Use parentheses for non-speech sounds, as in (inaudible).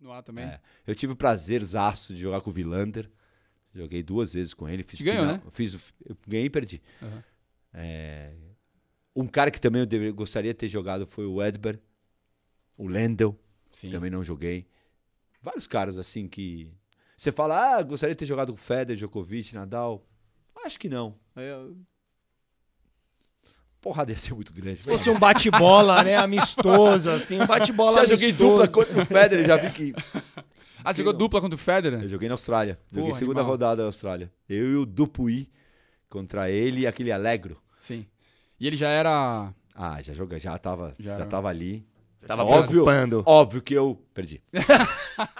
No ar também. É. Eu tive o prazer zaço de jogar com o Vilander. Joguei duas vezes com ele. Fiz Ganhou, final, né? Fiz, eu ganhei e perdi. Uhum. É, um cara que também eu deveria, gostaria de ter jogado foi o Edber. O Lendl. Sim. Também não joguei. Vários caras assim que... Você fala, ah, gostaria de ter jogado com o Federer, Djokovic, Nadal. Acho que não. Eu, é, porrada ia ser muito grande. Se fosse um bate-bola, né? Amistoso, assim, um bate-bola Já joguei dupla contra o Federer, já vi que... Ah, você jogou não. dupla contra o Federer? Eu joguei na Austrália. Porra, joguei segunda animal. rodada na Austrália. Eu e o Dupuy contra ele e aquele Alegro. Sim. E ele já era... Ah, já joga, já tava, já, já tava ali. tava óbvio, óbvio que eu perdi. (laughs)